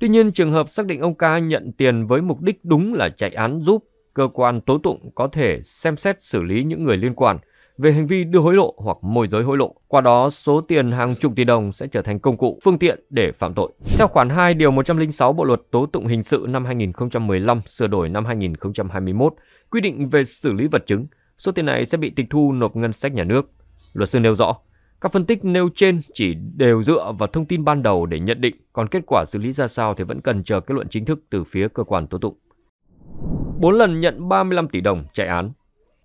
Tuy nhiên, trường hợp xác định ông ca nhận tiền với mục đích đúng là chạy án giúp cơ quan tố tụng có thể xem xét xử lý những người liên quan về hành vi đưa hối lộ hoặc môi giới hối lộ. Qua đó, số tiền hàng chục tỷ đồng sẽ trở thành công cụ, phương tiện để phạm tội. Theo khoản 2 điều 106 Bộ luật tố tụng hình sự năm 2015 sửa đổi năm 2021, quy định về xử lý vật chứng, số tiền này sẽ bị tịch thu nộp ngân sách nhà nước. Luật sư nêu rõ, các phân tích nêu trên chỉ đều dựa vào thông tin ban đầu để nhận định, còn kết quả xử lý ra sao thì vẫn cần chờ kết luận chính thức từ phía cơ quan tố tụng. 4 lần nhận 35 tỷ đồng chạy án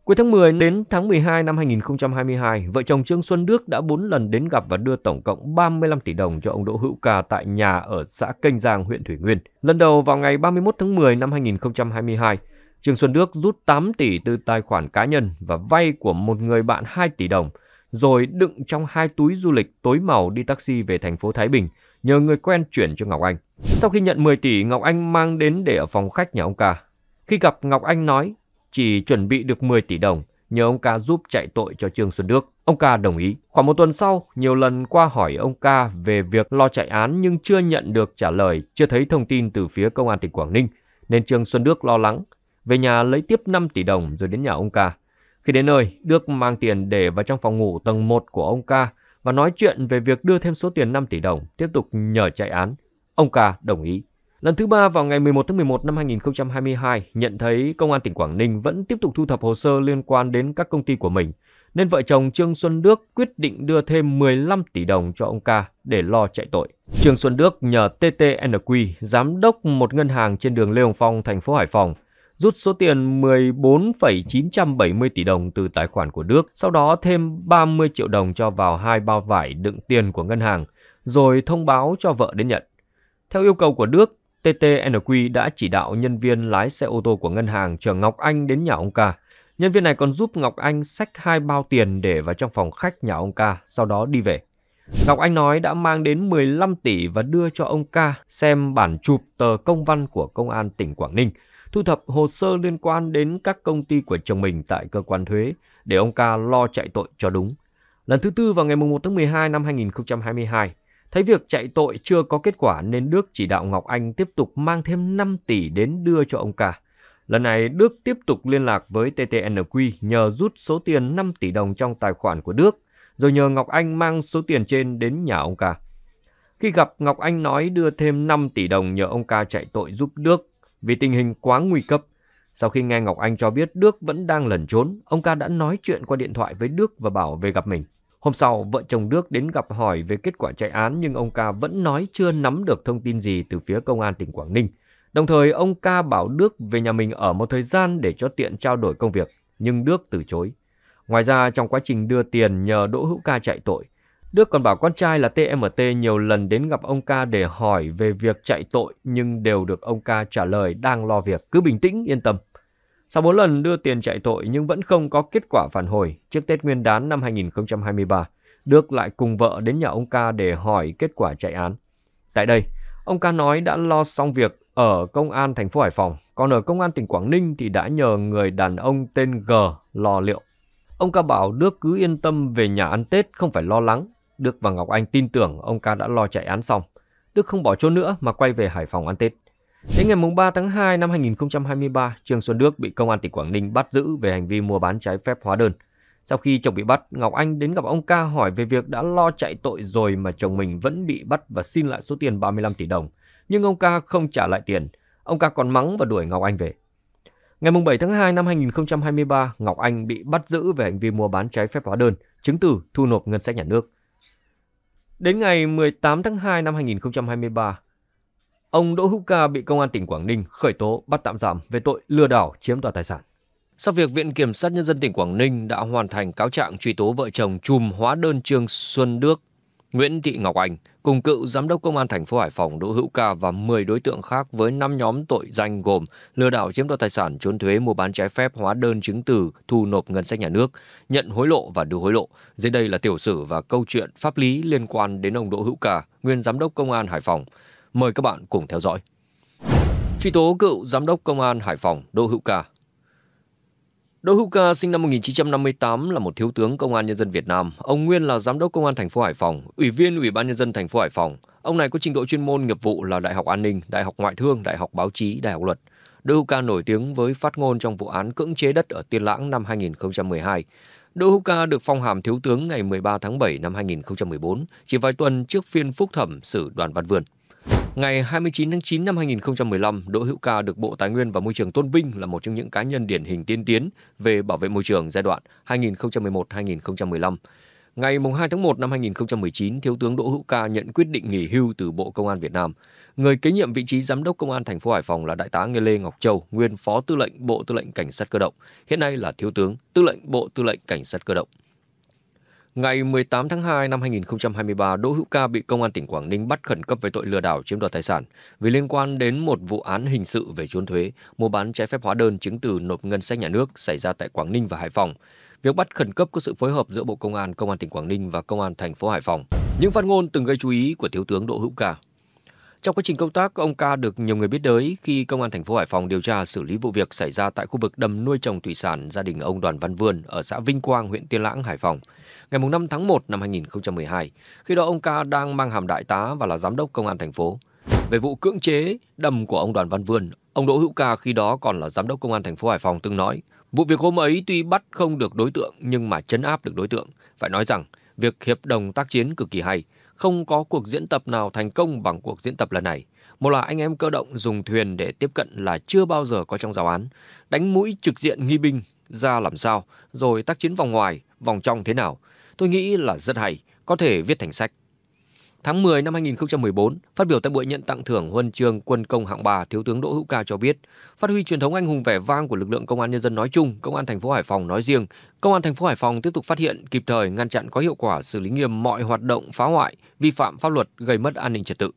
Cuối tháng 10 đến tháng 12 năm 2022, vợ chồng Trương Xuân Đức đã 4 lần đến gặp và đưa tổng cộng 35 tỷ đồng cho ông Đỗ Hữu Ca tại nhà ở xã Kênh Giang, huyện Thủy Nguyên. Lần đầu vào ngày 31 tháng 10 năm 2022, Trương Xuân Đức rút 8 tỷ từ tài khoản cá nhân và vay của một người bạn 2 tỷ đồng, rồi đựng trong hai túi du lịch tối màu đi taxi về thành phố Thái Bình, nhờ người quen chuyển cho Ngọc Anh. Sau khi nhận 10 tỷ, Ngọc Anh mang đến để ở phòng khách nhà ông ca. Khi gặp Ngọc Anh nói, chỉ chuẩn bị được 10 tỷ đồng, nhờ ông ca giúp chạy tội cho Trương Xuân Đức. Ông ca đồng ý. Khoảng một tuần sau, nhiều lần qua hỏi ông ca về việc lo chạy án nhưng chưa nhận được trả lời, chưa thấy thông tin từ phía công an tỉnh Quảng Ninh, nên Trương Xuân Đức lo lắng về nhà lấy tiếp 5 tỷ đồng rồi đến nhà ông ca. Khi đến nơi, Đức mang tiền để vào trong phòng ngủ tầng 1 của ông ca và nói chuyện về việc đưa thêm số tiền 5 tỷ đồng, tiếp tục nhờ chạy án. Ông ca đồng ý. Lần thứ ba vào ngày 11 tháng 11 năm 2022, nhận thấy Công an tỉnh Quảng Ninh vẫn tiếp tục thu thập hồ sơ liên quan đến các công ty của mình, nên vợ chồng Trương Xuân Đức quyết định đưa thêm 15 tỷ đồng cho ông ca để lo chạy tội. Trương Xuân Đức nhờ TTNQ, giám đốc một ngân hàng trên đường Lê Hồng Phong, thành phố Hải Phòng, rút số tiền 14,970 tỷ đồng từ tài khoản của Đức, sau đó thêm 30 triệu đồng cho vào hai bao vải đựng tiền của ngân hàng, rồi thông báo cho vợ đến nhận. Theo yêu cầu của Đức, TTNQ đã chỉ đạo nhân viên lái xe ô tô của ngân hàng chở Ngọc Anh đến nhà ông ca. Nhân viên này còn giúp Ngọc Anh xách hai bao tiền để vào trong phòng khách nhà ông ca, sau đó đi về. Ngọc Anh nói đã mang đến 15 tỷ và đưa cho ông ca xem bản chụp tờ công văn của công an tỉnh Quảng Ninh – thu thập hồ sơ liên quan đến các công ty của chồng mình tại cơ quan thuế để ông ca lo chạy tội cho đúng. Lần thứ tư vào ngày 1 tháng 12 năm 2022, thấy việc chạy tội chưa có kết quả nên Đức chỉ đạo Ngọc Anh tiếp tục mang thêm 5 tỷ đến đưa cho ông ca. Lần này Đức tiếp tục liên lạc với TTNQ nhờ rút số tiền 5 tỷ đồng trong tài khoản của Đức, rồi nhờ Ngọc Anh mang số tiền trên đến nhà ông ca. Khi gặp Ngọc Anh nói đưa thêm 5 tỷ đồng nhờ ông ca chạy tội giúp Đức vì tình hình quá nguy cấp. Sau khi nghe Ngọc Anh cho biết Đức vẫn đang lẩn trốn, ông ca đã nói chuyện qua điện thoại với Đức và bảo về gặp mình. Hôm sau, vợ chồng Đức đến gặp hỏi về kết quả chạy án nhưng ông ca vẫn nói chưa nắm được thông tin gì từ phía công an tỉnh Quảng Ninh. Đồng thời, ông ca bảo Đức về nhà mình ở một thời gian để cho tiện trao đổi công việc, nhưng Đức từ chối. Ngoài ra, trong quá trình đưa tiền nhờ Đỗ Hữu Ca chạy tội, Đức còn bảo con trai là TMT nhiều lần đến gặp ông ca để hỏi về việc chạy tội nhưng đều được ông ca trả lời đang lo việc, cứ bình tĩnh, yên tâm. Sau 4 lần đưa tiền chạy tội nhưng vẫn không có kết quả phản hồi, trước Tết Nguyên đán năm 2023, Đức lại cùng vợ đến nhà ông ca để hỏi kết quả chạy án. Tại đây, ông ca nói đã lo xong việc ở công an thành phố Hải Phòng, còn ở công an tỉnh Quảng Ninh thì đã nhờ người đàn ông tên G lo liệu. Ông ca bảo Đức cứ yên tâm về nhà ăn Tết không phải lo lắng, Đức và Ngọc Anh tin tưởng ông ca đã lo chạy án xong. Đức không bỏ trốn nữa mà quay về Hải Phòng ăn Tết. Đến ngày 3 tháng 2 năm 2023, Trương Xuân Đức bị công an tỉnh Quảng Ninh bắt giữ về hành vi mua bán trái phép hóa đơn. Sau khi chồng bị bắt, Ngọc Anh đến gặp ông ca hỏi về việc đã lo chạy tội rồi mà chồng mình vẫn bị bắt và xin lại số tiền 35 tỷ đồng. Nhưng ông ca không trả lại tiền. Ông ca còn mắng và đuổi Ngọc Anh về. Ngày 7 tháng 2 năm 2023, Ngọc Anh bị bắt giữ về hành vi mua bán trái phép hóa đơn, chứng từ thu nộp ngân sách nhà nước. Đến ngày 18 tháng 2 năm 2023, ông Đỗ Hữu Ca bị Công an tỉnh Quảng Ninh khởi tố bắt tạm giam về tội lừa đảo chiếm đoạt tài sản. Sau việc Viện Kiểm sát Nhân dân tỉnh Quảng Ninh đã hoàn thành cáo trạng truy tố vợ chồng chùm hóa đơn Trương Xuân Đức, Nguyễn Thị Ngọc Anh – cùng cựu giám đốc công an thành phố Hải Phòng Đỗ Hữu Ca và 10 đối tượng khác với 5 nhóm tội danh gồm lừa đảo chiếm đoạt tài sản, trốn thuế, mua bán trái phép hóa đơn chứng từ, thu nộp ngân sách nhà nước, nhận hối lộ và đưa hối lộ. Dưới đây là tiểu sử và câu chuyện pháp lý liên quan đến ông Đỗ Hữu Ca, nguyên giám đốc công an Hải Phòng. Mời các bạn cùng theo dõi. Truy tố cựu giám đốc công an Hải Phòng Đỗ Hữu Ca Đỗ Hữu Ca sinh năm 1958 là một thiếu tướng công an nhân dân Việt Nam. Ông nguyên là giám đốc công an thành phố Hải Phòng, ủy viên Ủy ban nhân dân thành phố Hải Phòng. Ông này có trình độ chuyên môn nghiệp vụ là Đại học An ninh, Đại học Ngoại thương, Đại học Báo chí, Đại học Luật. Đỗ Hữu Ca nổi tiếng với phát ngôn trong vụ án cưỡng chế đất ở Tiên Lãng năm 2012. Đỗ Hữu Ca được phong hàm thiếu tướng ngày 13 tháng 7 năm 2014, chỉ vài tuần trước phiên phúc thẩm xử Đoàn Văn Vươn. Ngày 29 tháng 9 năm 2015, Đỗ Hữu Ca được Bộ Tài nguyên và Môi trường tôn vinh là một trong những cá nhân điển hình tiên tiến về bảo vệ môi trường giai đoạn 2011-2015. Ngày 2 tháng 1 năm 2019, Thiếu tướng Đỗ Hữu Ca nhận quyết định nghỉ hưu từ Bộ Công an Việt Nam. Người kế nhiệm vị trí Giám đốc Công an thành phố Hải Phòng là Đại tá Nghê Lê Ngọc Châu, nguyên Phó Tư lệnh Bộ Tư lệnh Cảnh sát Cơ động, hiện nay là Thiếu tướng Tư lệnh Bộ Tư lệnh Cảnh sát Cơ động. Ngày 18 tháng 2 năm 2023, Đỗ Hữu Ca bị Công an tỉnh Quảng Ninh bắt khẩn cấp về tội lừa đảo chiếm đoạt tài sản vì liên quan đến một vụ án hình sự về trốn thuế, mua bán trái phép hóa đơn chứng từ nộp ngân sách nhà nước xảy ra tại Quảng Ninh và Hải Phòng. Việc bắt khẩn cấp có sự phối hợp giữa Bộ Công an, Công an tỉnh Quảng Ninh và Công an thành phố Hải Phòng. Những phát ngôn từng gây chú ý của Thiếu tướng Đỗ Hữu Ca. Trong quá trình công tác, ông Ca được nhiều người biết tới khi Công an thành phố Hải Phòng điều tra xử lý vụ việc xảy ra tại khu vực đầm nuôi trồng thủy sản gia đình ông Đoàn Văn Vươn ở xã Vinh Quang, huyện Tiên Lãng, Hải Phòng – ngày 5 tháng 1 năm 2012, khi đó ông Ca đang mang hàm đại tá và là giám đốc công an thành phố. Về vụ cưỡng chế đầm của ông Đoàn Văn Vươn, ông Đỗ Hữu Ca khi đó còn là giám đốc công an thành phố Hải Phòng từng nói, vụ việc hôm ấy tuy bắt không được đối tượng nhưng mà chấn áp được đối tượng. Phải nói rằng, việc hiệp đồng tác chiến cực kỳ hay, không có cuộc diễn tập nào thành công bằng cuộc diễn tập lần này. Một là anh em cơ động dùng thuyền để tiếp cận là chưa bao giờ có trong giáo án. Đánh mũi trực diện nghi binh ra làm sao, rồi tác chiến vòng ngoài, vòng trong thế nào tôi nghĩ là rất hay, có thể viết thành sách. Tháng 10 năm 2014, phát biểu tại buổi nhận tặng thưởng huân chương quân công hạng 3, Thiếu tướng Đỗ Hữu Ca cho biết, phát huy truyền thống anh hùng vẻ vang của lực lượng công an nhân dân nói chung, công an thành phố Hải Phòng nói riêng, công an thành phố Hải Phòng tiếp tục phát hiện, kịp thời ngăn chặn có hiệu quả xử lý nghiêm mọi hoạt động phá hoại, vi phạm pháp luật gây mất an ninh trật tự.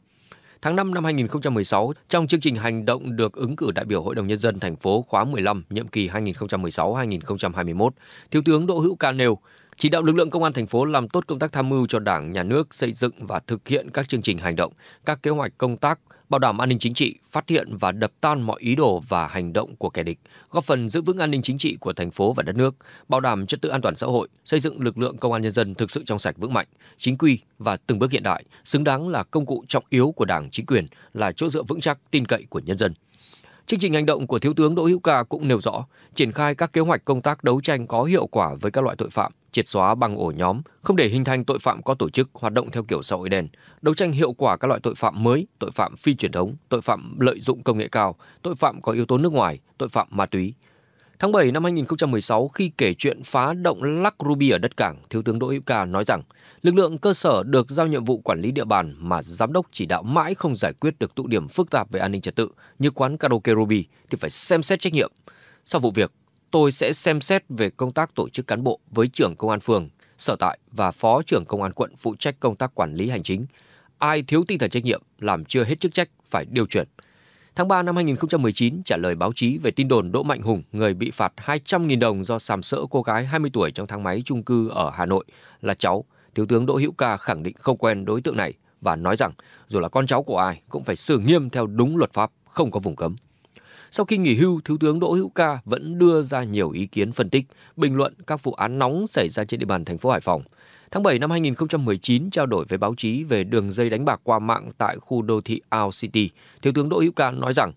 Tháng 5 năm 2016, trong chương trình hành động được ứng cử đại biểu Hội đồng Nhân dân thành phố khóa 15, nhiệm kỳ 2016-2021, Thiếu tướng Đỗ Hữu Ca nêu, chỉ đạo lực lượng công an thành phố làm tốt công tác tham mưu cho Đảng, Nhà nước xây dựng và thực hiện các chương trình hành động, các kế hoạch công tác, bảo đảm an ninh chính trị, phát hiện và đập tan mọi ý đồ và hành động của kẻ địch, góp phần giữ vững an ninh chính trị của thành phố và đất nước, bảo đảm trật tự an toàn xã hội, xây dựng lực lượng công an nhân dân thực sự trong sạch vững mạnh, chính quy và từng bước hiện đại, xứng đáng là công cụ trọng yếu của Đảng, chính quyền, là chỗ dựa vững chắc, tin cậy của nhân dân. Chương trình hành động của Thiếu tướng Đỗ Hữu Ca cũng nêu rõ, triển khai các kế hoạch công tác đấu tranh có hiệu quả với các loại tội phạm, triệt xóa bằng ổ nhóm, không để hình thành tội phạm có tổ chức hoạt động theo kiểu xã hội đen, đấu tranh hiệu quả các loại tội phạm mới, tội phạm phi truyền thống, tội phạm lợi dụng công nghệ cao, tội phạm có yếu tố nước ngoài, tội phạm ma túy, Tháng 7 năm 2016, khi kể chuyện phá động Lắc Ruby ở đất cảng, Thiếu tướng Đỗ Hữu Ca nói rằng lực lượng cơ sở được giao nhiệm vụ quản lý địa bàn mà giám đốc chỉ đạo mãi không giải quyết được tụ điểm phức tạp về an ninh trật tự như quán karaoke Ruby thì phải xem xét trách nhiệm. Sau vụ việc, tôi sẽ xem xét về công tác tổ chức cán bộ với trưởng công an phường, sở tại và phó trưởng công an quận phụ trách công tác quản lý hành chính. Ai thiếu tinh thần trách nhiệm, làm chưa hết chức trách phải điều chuyển – tháng 3 năm 2019 trả lời báo chí về tin đồn Đỗ Mạnh Hùng, người bị phạt 200.000 đồng do sàm sỡ cô gái 20 tuổi trong thang máy chung cư ở Hà Nội là cháu, Thiếu tướng Đỗ Hữu Ca khẳng định không quen đối tượng này và nói rằng dù là con cháu của ai cũng phải xử nghiêm theo đúng luật pháp, không có vùng cấm. Sau khi nghỉ hưu, Thiếu tướng Đỗ Hữu Ca vẫn đưa ra nhiều ý kiến phân tích, bình luận các vụ án nóng xảy ra trên địa bàn thành phố Hải Phòng. Tháng 7 năm 2019 trao đổi với báo chí về đường dây đánh bạc qua mạng tại khu đô thị Ao City, Thiếu tướng Đỗ Hữu Ca nói rằng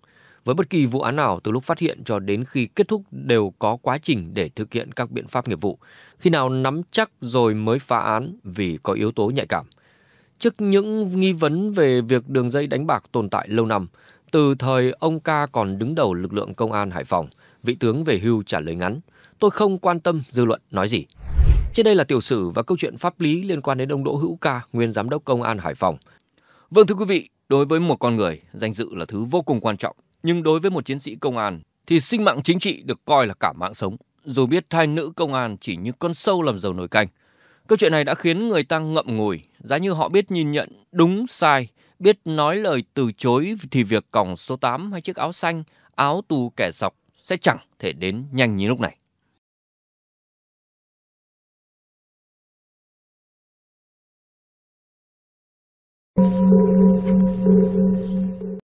với bất kỳ vụ án nào từ lúc phát hiện cho đến khi kết thúc đều có quá trình để thực hiện các biện pháp nghiệp vụ. Khi nào nắm chắc rồi mới phá án vì có yếu tố nhạy cảm. Trước những nghi vấn về việc đường dây đánh bạc tồn tại lâu năm, từ thời ông ca còn đứng đầu lực lượng công an Hải Phòng, vị tướng về hưu trả lời ngắn, tôi không quan tâm dư luận nói gì. Trên đây là tiểu sử và câu chuyện pháp lý liên quan đến ông Đỗ Hữu Ca, nguyên giám đốc công an Hải Phòng. Vâng thưa quý vị, đối với một con người, danh dự là thứ vô cùng quan trọng. Nhưng đối với một chiến sĩ công an thì sinh mạng chính trị được coi là cả mạng sống. Dù biết thai nữ công an chỉ như con sâu làm dầu nồi canh. Câu chuyện này đã khiến người ta ngậm ngùi, giá như họ biết nhìn nhận đúng sai, biết nói lời từ chối thì việc còng số 8 hay chiếc áo xanh, áo tù kẻ sọc sẽ chẳng thể đến nhanh như lúc này. Thank you.